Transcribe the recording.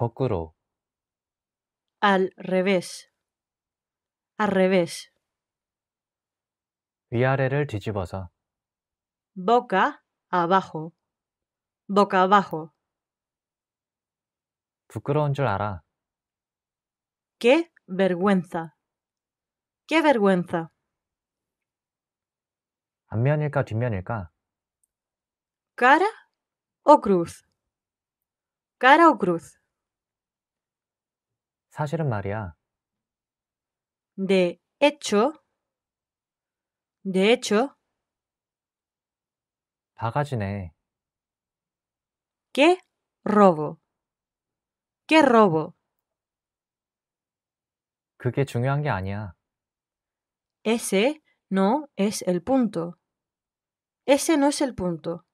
거꾸로 al revés al revés 위아래를 뒤집어서 boca abajo boca abajo 부끄러운 줄 알아 qué vergüenza qué vergüenza 앞면일까 뒷면일까 cara o cruz cara o cruz 사실은 말이야. De hecho, de hecho, 바가지네. qué robo, qué robo. 그게 중요한 게 아니야. Ese no es el punto. Ese no es el punto.